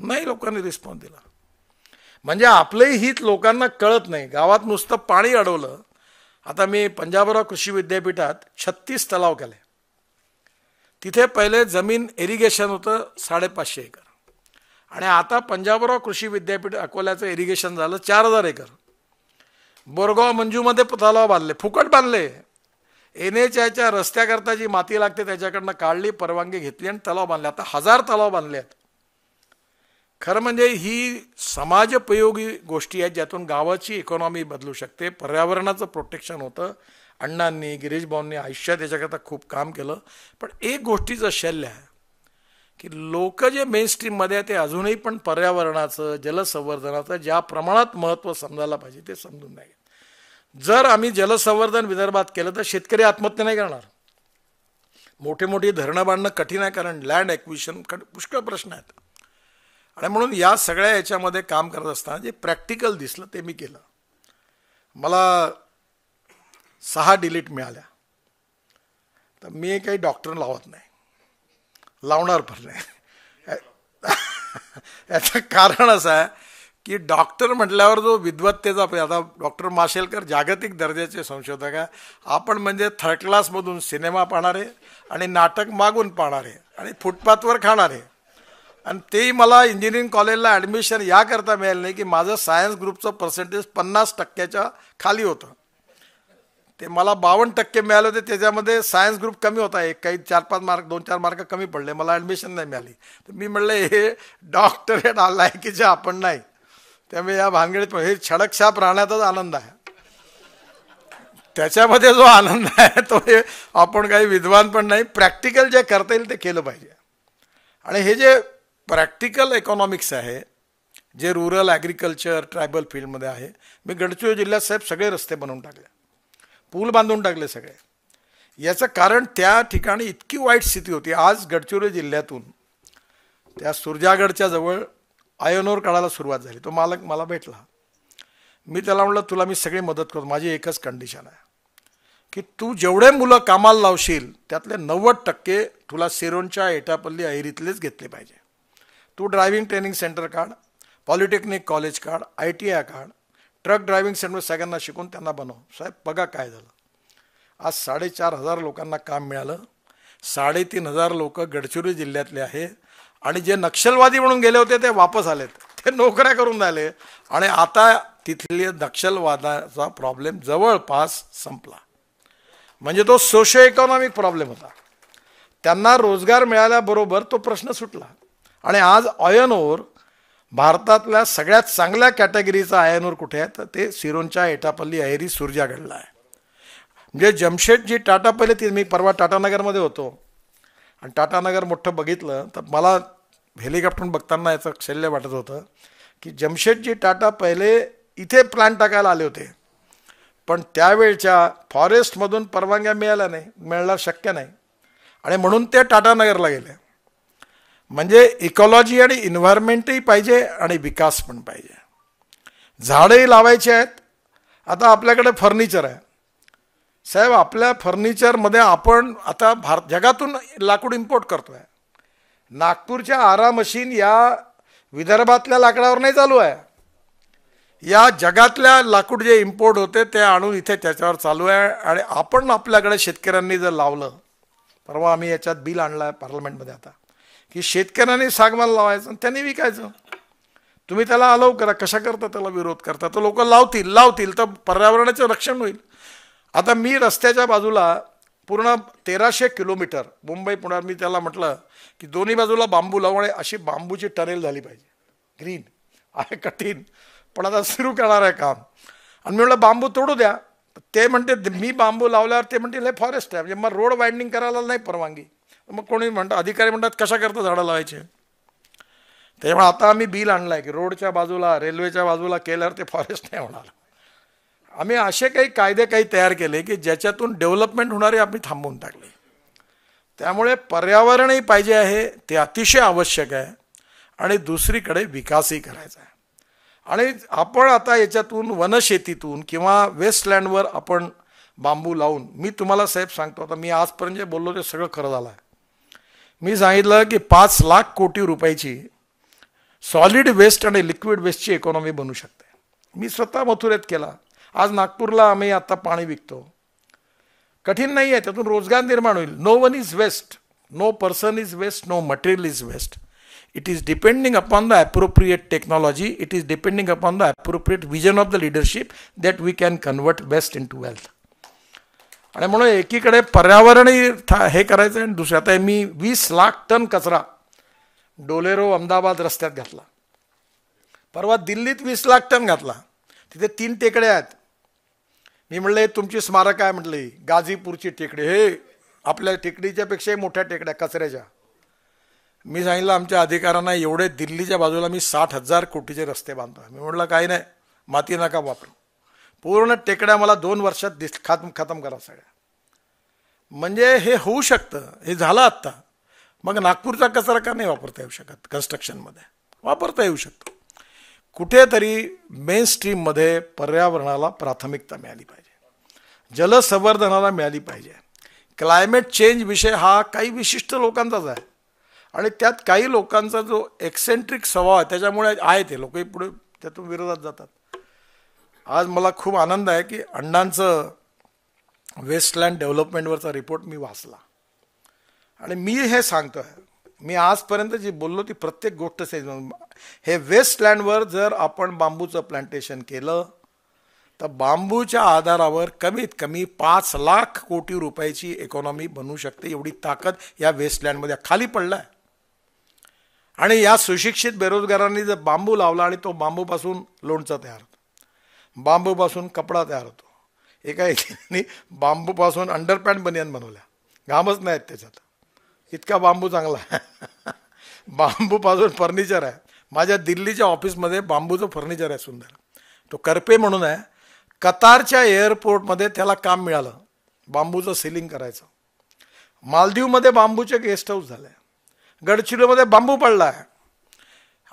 नाही लोकांनी रिस्पॉन्स दिला म्हणजे आपलंही हित लोकांना कळत नाही गावात नुसतं पाणी अडवलं आता मी पंजाबराव कृषी विद्यापीठात छत्तीस तलाव केले तिथे पहिले जमीन इरिगेशन होतं साडेपाचशे एकर आणि आता पंजाबराव कृषी विद्यापीठ अकोल्याचं इरिगेशन झालं चार हजार एकर बोरगाव मंजूमध्ये तलाव बांधले फुकट बांधले एन एच आयच्या रस्त्याकरता जी माती लागते त्याच्याकडनं काढली परवानगी घेतली आणि तलाव बांधले आता हजार तलाव बांधले आहेत खरं म्हणजे ही समाजपयोगी गोष्टी आहेत ज्यातून गावाची इकॉनॉमी बदलू शकते पर्यावरणाचं प्रोटेक्शन होतं अण्णांनी गिरीश भाऊंनी आयुष्यात याच्याकरता खूप काम केलं पण एक गोष्टीचं शल्य आहे की लोक जे मेन स्ट्रीममध्ये आहे ते अजूनही पण पर्यावरणाचं जलसंवर्धनाचं ज्या प्रमाणात महत्त्व समजायला पाहिजे ते समजून नाही जर आम्ही जलसंवर्धन विदर्भात केलं तर शेतकरी आत्महत्या नाही करणार मोठे मोठी धरणं बांधणं कठीण आहे कारण लँड ॲक्विशन पुष्कळ प्रश्न आहेत आणि म्हणून या सगळ्या याच्यामध्ये काम करत असताना जे प्रॅक्टिकल दिसलं ते मी केलं मला सहा डिलीट मिळाल्या तर मी काही डॉक्टर लावत नाही लावणार पण नाही याचं कारण असं आहे की डॉक्टर म्हटल्यावर जो विद्वत्तेचा आता डॉक्टर माशेलकर जागतिक दर्जाचे संशोधक आहे आपण म्हणजे थर्ड क्लासमधून सिनेमा पाहणारे आणि नाटक मागून पाहणारे आणि फुटपाथवर खाणारे आणि तेही मला इंजिनिअरिंग कॉलेजला ॲडमिशन याकरता मिळेल नाही की माझं सायन्स ग्रुपचं पर्सेंटेज पन्नास टक्क्याच्या खाली होतं ते मला बावन्न टक्के मिळाले होते त्याच्यामध्ये सायन्स ग्रुप कमी होता एक काही चार पाच मार्क दोन चार मार्क कमी पडले मला ॲडमिशन नाही मिळाली तर मी म्हटलं हे डॉक्टरेट आलं आहे की जे आपण नाही त्यामुळे या भानगडीत हे छडकशा राहण्यातच आनंद आहे त्याच्यामध्ये जो आनंद आहे तो हे आपण काही विद्वान पण नाही प्रॅक्टिकल जे करता येईल ते केलं पाहिजे आणि हे जे प्रॅक्टिकल इकॉनॉमिक्स आहे जे रुरल ॲग्रिकल्चर ट्रायबल फील्डमध्ये आहे मी गडचिरो जिल्ह्यात साहेब सगळे रस्ते बनवून टाकले पूल बांधून टाकले सगळे याचं कारण त्या ठिकाणी इतकी वाईट स्थिती होती आज गडचिरोली जिल्ह्यातून त्या सुरजागडच्या जवळ आयोनोर काढायला सुरुवात झाली तो मालक मला भेटला मी त्याला म्हटलं तुला मी सगळी मदत करतो माझी एकच कंडिशन आहे की तू जेवढे मुलं कामाला लावशील त्यातले नव्वद टक्के तुला सिरोनच्या एटापल्ली अहिरीतलेच घेतले पाहिजे तू ड्रायव्हिंग ट्रेनिंग सेंटर काढ पॉलिटेक्निक कॉलेज काढ आय टी आय काढ ट्रक ड्रायव्हिंग सेंटर सगळ्यांना शिकून त्यांना बनव साहेब बघा काय झालं आज साडेचार हजार लोकांना काम मिळालं साडेतीन हजार लोक गडचिरोली जिल्ह्यातले आहेत आणि जे नक्षलवादी म्हणून गेले होते ते वापस आलेत ते नोकऱ्या करून झाले आणि आता तिथले नक्षलवादाचा प्रॉब्लेम जवळपास संपला म्हणजे तो सोशो इकॉनॉमिक प्रॉब्लेम होता त्यांना रोजगार मिळाल्याबरोबर तो प्रश्न सुटला आणि आज ऑयन ओर भारतातल्या सगळ्यात चांगल्या कॅटेगरीचा आयनोर कुठे आहे तर ते सिरोनच्या एटापल्ली अहेरी सुरजागडला आहे म्हणजे जमशेदजी टाटा पहिले ती मी परवा टाटानगरमध्ये होतो आणि टाटानगर मोठं बघितलं तर मला हेलिकॉप्टर बघताना याचं शल्य वाटत होतं की जमशेदजी टाटा पहिले इथे प्लान टाकायला आले होते पण त्यावेळच्या फॉरेस्टमधून परवानग्या मिळाल्या नाही मिळणार शक्य नाही आणि म्हणून ते टाटानगरला गेले म्हणजे इकॉलॉजी आणि इन्व्हायरमेंटही पाहिजे आणि विकास पण पाहिजे झाडंही लावायची आहेत आता आपल्याकडे फर्निचर आहे साहेब आपल्या फर्निचरमध्ये आपण आता भार जगातून लाकूड इम्पोर्ट करतो आहे नागपूरच्या आरा मशीन या विदर्भातल्या लाकडावर नाही चालू आहे या जगातल्या लाकूड जे इम्पोर्ट होते ते आणून इथे त्याच्यावर चालू आहे आणि आपण आपल्याकडे शेतकऱ्यांनी जर लावलं परवा आम्ही याच्यात बिल आणलं आहे पार्लमेंटमध्ये आता की शेतकऱ्यांनी सागमाल लावायचं त्यांनी विकायचं तुम्ही त्याला अलाव करा कशा करता त्याला विरोध करता तर लोक लावतील लावतील तर पर्यावरणाचं रक्षण होईल आता मी रस्त्याच्या बाजूला पूर्ण तेराशे किलोमीटर मुंबई पुण्यात मी त्याला म्हटलं की दोन्ही बाजूला बांबू लावणे अशी बांबूची टनेल झाली पाहिजे ग्रीन आहे कठीण पण आता सुरू करणार आहे काम आणि मी म्हटलं बांबू तोडू द्या ते म्हणते मी बांबू लावल्यावर ते म्हणते हे फॉरेस्ट आहे म्हणजे मग रोड वाइंडिंग करायला नाही परवानगी मग कोणी म्हणतात अधिकारी म्हणतात कशा करतं झाडं लावायचे त्याच्यामुळे आता आम्ही बिल आणलं आहे की रोडच्या बाजूला रेल्वेच्या बाजूला केल्यावर ते फॉरेस्ट नाही होणार आम्ही असे काही कायदे काही तयार केले की ज्याच्यातून डेव्हलपमेंट होणारे आम्ही थांबवून टाकले त्यामुळे पर्यावरणही पाहिजे आहे ते अतिशय आवश्यक आहे आणि दुसरीकडे विकासही करायचा आहे आणि आपण आता याच्यातून वनशेतीतून किंवा वेस्टलँडवर आपण बांबू लावून मी तुम्हाला साहेब सांगतो आता मी आजपर्यंत जे बोललो ते सगळं खरं झालं आहे मी सांगितलं की पाच लाख कोटी रुपयाची सॉलिड वेस्ट आणि लिक्विड वेस्टची इकॉनॉमी बनू शकते मी स्वतः मथुरेत केला आज नागपूरला आम्ही आता पाणी विकतो कठीण नाही आहे त्यातून रोजगार निर्माण होईल no one is waste no person is waste no material is waste it is depending upon the appropriate technology it is depending upon the appropriate vision of the leadership that we can convert waste into wealth आणि म्हणून एकीकडे पर्यावरण हे करायचं आहे आणि दुसऱ्या आता मी वीस लाख टन कचरा डोलेरो अहमदाबाद रस्त्यात घातला परवा दिल्लीत वीस लाख टन घातला तिथे तीन टेकड्या आहेत मी म्हणले तुमची स्मारक आहे म्हटले गाझीपूरची टेकडी हे आपल्या टेकडीच्या टेकडीच्यापेक्षाही मोठ्या टेकड्या कचऱ्याच्या मी सांगितलं आमच्या अधिकाऱ्यांना एवढे दिल्लीच्या बाजूला मी साठ हजार कोटीचे रस्ते बांधतो मी म्हटलं काही नाही माती नका वापरू पूर्ण टेकड्या मला दोन वर्षात दिस खातम खतम करा सगळ्या म्हणजे हे होऊ शकतं हे झालं आत्ता मग नागपूरचा कचरा का नाही वापरता येऊ शकत कन्स्ट्रक्शनमध्ये वापरता येऊ शकतो कुठेतरी मेन स्ट्रीममध्ये पर्यावरणाला प्राथमिकता मिळाली पाहिजे जलसंवर्धनाला मिळाली पाहिजे क्लायमेट चेंज विषय हा काही विशिष्ट लोकांचाच आहे आणि त्यात काही लोकांचा जो एक्सेंट्रिक स्वभाव आहे त्याच्यामुळे आहे ते लोकही पुढे त्यातून विरोधात जातात आज मला खूप आनंद आहे की अण्णांचं वेस्टलँड डेव्हलपमेंटवरचा रिपोर्ट मी वाचला आणि मी हे सांगतो आहे मी आजपर्यंत जी बोललो ती प्रत्येक गोष्ट सेज हे वेस्टलँडवर जर आपण बांबूचं प्लांटेशन केलं तर बांबूच्या आधारावर कमीत कमी पाच लाख कोटी रुपयाची इकॉनॉमी बनू शकते एवढी ताकद या वेस्टलँडमध्ये खाली पडला आहे आणि या सुशिक्षित बेरोजगारांनी जर बांबू लावला आणि तो बांबूपासून लोणचा तयार होतो बांबूपासून कपडा तयार होतो एका एकीने बांबूपासून अंडरपॅन्ट बनियान बनवल्या घामच नाहीत त्याच्यात इतका बांबू चांगला बांबूपासून फर्निचर आहे माझ्या दिल्लीच्या ऑफिसमध्ये बांबूचं फर्निचर आहे सुंदर तो करपे म्हणून आहे कतारच्या एअरपोर्टमध्ये त्याला काम मिळालं बांबूचं सेलिंग करायचं मालदीवमध्ये बांबूचे गेस्ट हाऊस झालं आहे गडचिरोलीमध्ये बांबू पडला आहे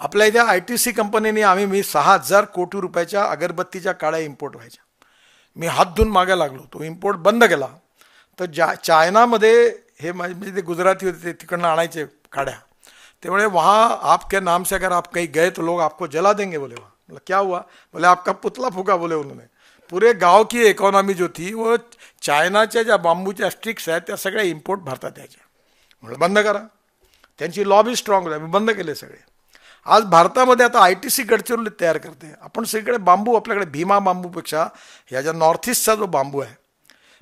आपल्या इथे आय टी सी कंपनीने आम्ही मी सहा हजार कोटी रुपयाच्या अगरबत्तीच्या काळ्या इम्पोर्ट व्हायच्या मी हात धुवून मागे लागलो तो इम्पोर्ट बंद केला तर जा चायनामध्ये हे म्हणजे ते गुजराती होते ते तिकडनं आणायचे काड्या त्यामुळे बोले वहाँ आपके नाम से अगर आप कहीं गए तो लोग आपको जला देंगे बोले वहाँ बोला क्या हुआ बोले आपका पुतला फूका बोले उन्होंने पुरे गाव की इकॉनॉमी जो थी व चायनाच्या ज्या बांबूच्या स्टिक्स आहेत त्या सगळ्या इम्पोर्ट भारतात यायच्या म्हणलं बंद करा त्यांची लॉबी स्ट्रॉंग होती बंद केले सगळे आज भारतामध्ये आता आय टी सी गडचिरोली तयार करते आपण सगळीकडे बांबू आपल्याकडे भीमा बांबूपेक्षा ह्या ज्या नॉर्थ ईस्टचा जो बांबू आहे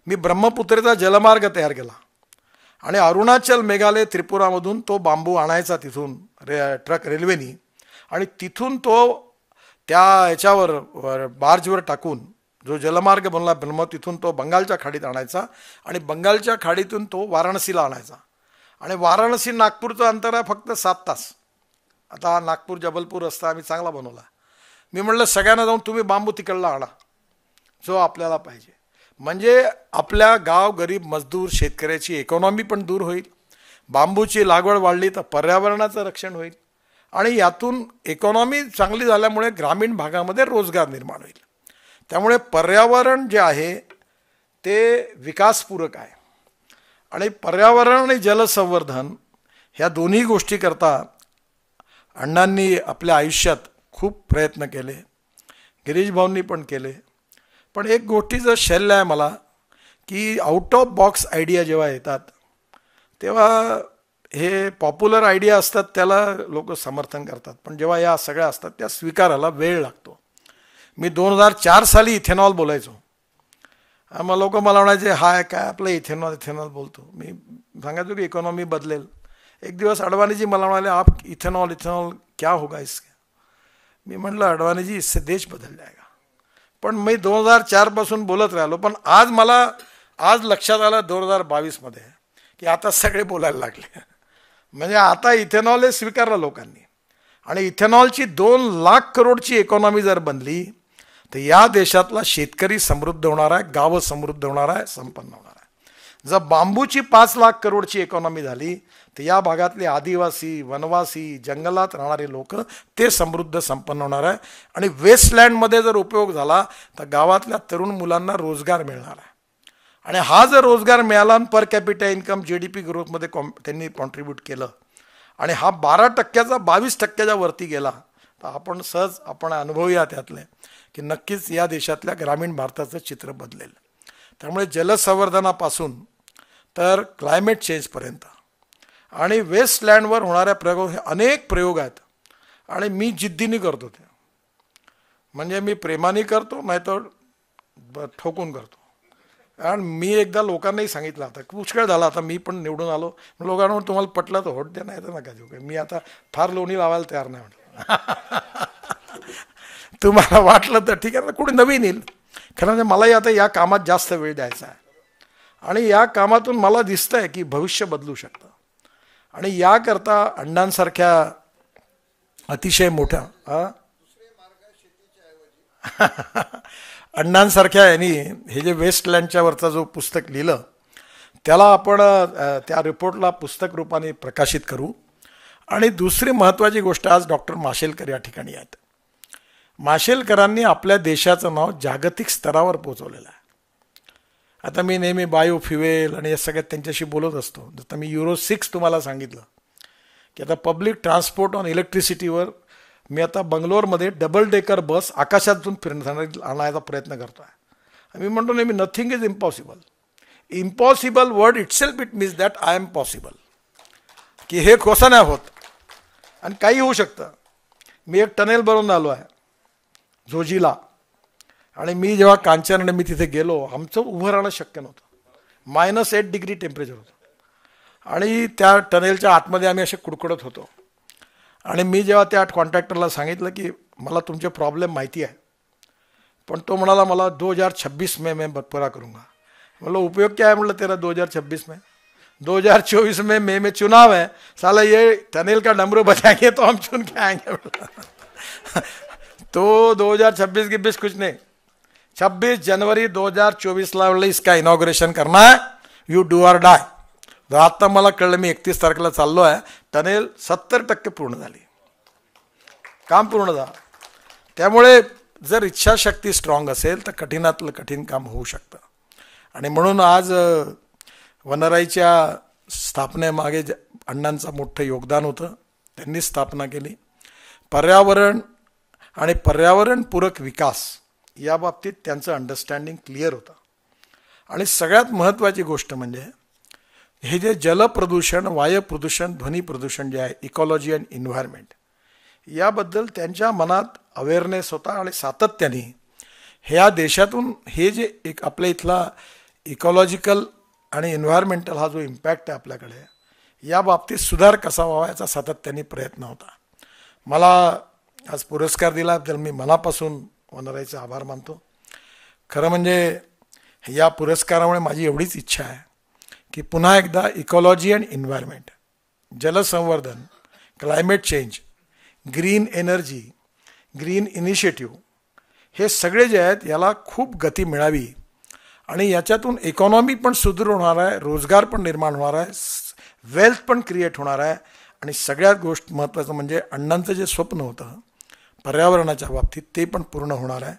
मी ब्रह्मपुत्रेचा जलमार्ग तयार केला आणि अरुणाचल मेघालय त्रिपुरामधून तो बांबू आणायचा तिथून रे ट्रक रेल्वेनी आणि तिथून तो त्या ह्याच्यावर बार्जवर टाकून जो जलमार्ग बनला ब्रह्म तिथून तो बंगालच्या खाडीत आणायचा आणि बंगालच्या खाडीतून तो वाराणसीला आणायचा आणि वाराणसी नागपूरचं अंतर आहे फक्त सात तास आता नागपूर जबलपूर रस्ता आम्ही चांगला बनवला मी म्हटलं सगळ्यांना जाऊन तुम्ही बांबू तिकडला आणा जो आपल्याला पाहिजे म्हणजे आपल्या गाव गरीब मजदूर शेतकऱ्याची इकॉनॉमी पण दूर होईल बांबूची लागवड वाढली तर पर्यावरणाचं रक्षण होईल आणि यातून इकॉनॉमी चांगली झाल्यामुळे ग्रामीण भागामध्ये रोजगार निर्माण होईल त्यामुळे पर्यावरण जे आहे ते विकासपूरक आहे आणि पर्यावरण आणि जलसंवर्धन ह्या दोन्ही गोष्टीकरता अण्णांनी आपल्या आयुष्यात खूप प्रयत्न केले गिरीश भाऊंनी पण केले पण एक गोष्टीचं शल्य आहे मला की आउट ऑफ बॉक्स आयडिया जेव्हा येतात तेव्हा हे पॉप्युलर आयडिया असतात त्याला लोक समर्थन करतात पण जेव्हा या सगळ्या असतात त्या स्वीकारायला वेळ लागतो मी दोन हजार चार साली इथेनॉल बोलायचो मग लोक मला म्हणायचे हाय काय आपलं इथेनॉल इथेनॉल बोलतो मी सांगायचो की इकॉनॉमी बदलेल एक दिवस अडवाणीजी मला म्हणाले आप इथेनॉल इथेनॉल क्या होगा इसका मी म्हटलं अडवाणीजी इससे देश बदल जाएगा पण मी दोन हजार चारपासून बोलत राहिलो पण आज मला आज लक्षात आलं दोन हजार बावीसमध्ये की आता सगळे बोलायला लागले म्हणजे आता इथेनॉल हे स्वीकारलं लोकांनी आणि इथेनॉलची दोन लाख करोडची इकॉनॉमी जर बनली तर या देशातला शेतकरी समृद्ध होणार आहे गावं समृद्ध होणार आहे संपन्न होणार जर बांबूची पाच लाख करोडची इकॉनॉमी झाली तर या भागातले आदिवासी वनवासी जंगलात राहणारे लोक ते समृद्ध संपन्न होणार आहे आणि वेस्टलँडमध्ये जर उपयोग झाला तर गावातल्या तरुण मुलांना रोजगार मिळणार आहे आणि हा जर रोजगार मिळाला per capita income G D P ग्रोथमध्ये कॉम त्यांनी कॉन्ट्रीब्यूट केलं आणि हा बारा टक्क्याचा बावीस टक्क्याच्या वरती गेला तर आपण सहज आपण अनुभवूया त्यातले की नक्कीच या देशातल्या ग्रामीण भारताचं चित्र बदलेल त्यामुळे जलसंवर्धनापासून तर क्लायमेट चेंजपर्यंत आणि वेस्टलँडवर होणाऱ्या प्रयोग हे अनेक प्रयोग आहेत आणि मी जिद्दीने करतो ते म्हणजे मी प्रेमाने करतो तर ठोकून करतो कारण मी एकदा लोकांनाही सांगितलं आता पुष्कळ झाला आता मी पण निवडून आलो लोकांना तुम्हाला पटलं तर होट द्या नाही तर नका देऊ मी आता फार लोणी लावायला तयार नाही म्हटलं तुम्हाला वाटलं तर ठीक आहे ना कुठे नवीन येईल खरं म्हणजे मलाही आता या कामात जास्त वेळ द्यायचा आहे आणि या कामातून मला दिसतं आहे की भविष्य बदलू शकतं आणि याकरता अण्णांसारख्या अतिशय मोठ्या अण्णांसारख्या यांनी हे जे वेस्टलँडच्या वरचा जो पुस्तक लिहिलं त्याला आपण त्या रिपोर्टला पुस्तक रूपाने प्रकाशित करू आणि दुसरी महत्त्वाची गोष्ट आज डॉक्टर माशेलकर या ठिकाणी आहेत माशेलकरांनी आपल्या देशाचं नाव जागतिक स्तरावर पोचवलेलं आहे आता मी नेहमी बायो फ्युएल आणि या सगळ्यात त्यांच्याशी बोलत असतो जसं मी युरो सिक्स तुम्हाला सांगितलं की आता पब्लिक ट्रान्सपोर्ट ऑन इलेक्ट्रिसिटीवर मी आता बंगलोरमध्ये डबल डेकर बस आकाशातून फिरण्यासाठी आणायचा प्रयत्न करतो आहे मी म्हणतो नेहमी nothing is impossible impossible word itself it means that I am possible की हे कसं नाही होत आणि काही होऊ शकतं मी एक टनेल बनवून आलो आहे झोजीला आणि मी जेव्हा कांचन आणि मी तिथे गेलो आमचं उभं राहणं शक्य नव्हतं मायनस एट डिग्री टेम्परेचर होतं आणि त्या टनेलच्या आतमध्ये आम्ही असे कुडकुडत होतो आणि मी जेव्हा त्या कॉन्ट्रॅक्टरला सांगितलं की मला तुमचे प्रॉब्लेम माहिती आहे पण तो म्हणाला मला दो हजार छब्बीस में मैं पूरा करूंगा मतलब उपयोग काय आहे तेरा दो हजार छब्बीस मे दो हजार चोवीस मे मे में चुनाव आहे साला ये टनेल का डमरू बजाएंगे तो हम चुन के आएंगे तो दो हजार छब्बीस की बीस कुछ नाही छब्बीस जनवरी 2024 ला वेळेला इसका इनॉग्रेशन करणार यू डू आर डाय जर आत्ता मला कळलं मी एकतीस तारखेला चाललो आहे टनेल सत्तर टक्के पूर्ण झाली काम पूर्ण झालं त्यामुळे जर इच्छाशक्ती स्ट्रॉंग असेल तर कठीणातलं कठीण काम होऊ शकतं आणि म्हणून आज वनराईच्या स्थापनेमागे अण्णांचं मोठं योगदान होतं त्यांनी स्थापना केली पर्यावरण आणि पर्यावरणपूरक विकास या बाबतीत त्यांचं अंडरस्टँडिंग क्लिअर होतं आणि सगळ्यात महत्त्वाची गोष्ट म्हणजे हे जे जलप्रदूषण वायू प्रदूषण ध्वनी प्रदूषण जे आहे इकॉलॉजी अँड इन्व्हायरमेंट याबद्दल त्यांच्या मनात अवेअरनेस होता आणि सातत्याने ह्या देशातून हे जे एक आपल्या इथला इकॉलॉजिकल आणि एन्व्हायरमेंटल हा जो इम्पॅक्ट आहे आपल्याकडे या बाबतीत सुधार कसा व्हावा याचा सातत्याने प्रयत्न होता मला आज पुरस्कार दिला तर मी मनापासून वनराईचा आभार मानतो खरं म्हणजे या पुरस्कारामुळे माझी एवढीच इच्छा आहे की पुन्हा एकदा इकॉलॉजी अँड इन्व्हायरमेंट जलसंवर्धन climate change green energy green initiative हे सगळे जे आहेत याला खूप गती मिळावी आणि याच्यातून इकॉनॉमी पण सुदृढ होणार आहे रोजगार पण निर्माण होणार आहे वेल्थ पण क्रिएट होणार आहे आणि सगळ्यात गोष्ट महत्त्वाचं म्हणजे अण्णांचं जे स्वप्न होतं पर्यावरणाच्या बाबतीत ते पण पूर्ण होणार आहे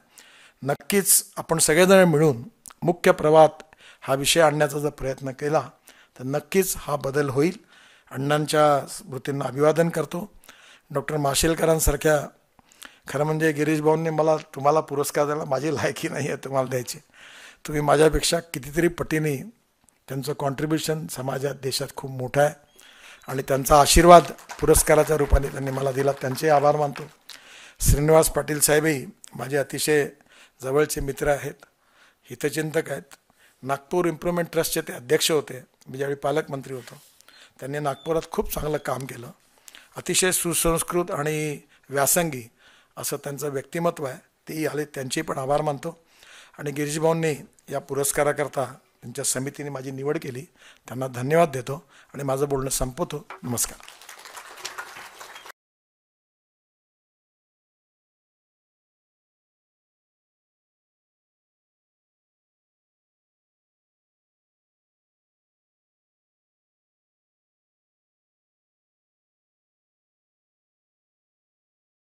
नक्कीच आपण सगळेजण मिळून मुख्य प्रवाहात हा विषय आणण्याचा जर प्रयत्न केला तर नक्कीच हा बदल होईल अण्णांच्या स्मृतींना अभिवादन करतो डॉक्टर माशेलकरांसारख्या खरं म्हणजे गिरीश भाऊंनी मला तुम्हाला पुरस्कार द्यायला माझी लायकी नाही आहे तुम्हाला द्यायची तुम्ही माझ्यापेक्षा कितीतरी पटीने त्यांचं कॉन्ट्रीब्युशन समाजात देशात खूप मोठं आहे आणि त्यांचा आशीर्वाद पुरस्काराच्या रूपाने त्यांनी मला दिला त्यांचेही आभार मानतो श्रीनिवास पाटील साहेबही माझे अतिशय जवळचे मित्र आहेत हितचिंतक आहेत नागपूर इम्प्रुव्हमेंट ट्रस्टचे ते अध्यक्ष होते मी ज्यावेळी पालकमंत्री होतो त्यांनी नागपुरात खूप चांगलं काम केलं अतिशय सुसंस्कृत आणि व्यासंगी असं त्यांचं व्यक्तिमत्व आहे तेही आले त्यांचेही पण आभार मानतो आणि गिरीशभाऊंनी या पुरस्काराकरता त्यांच्या समितीने माझी निवड केली त्यांना धन्यवाद देतो आणि माझं बोलणं संपवतो नमस्कार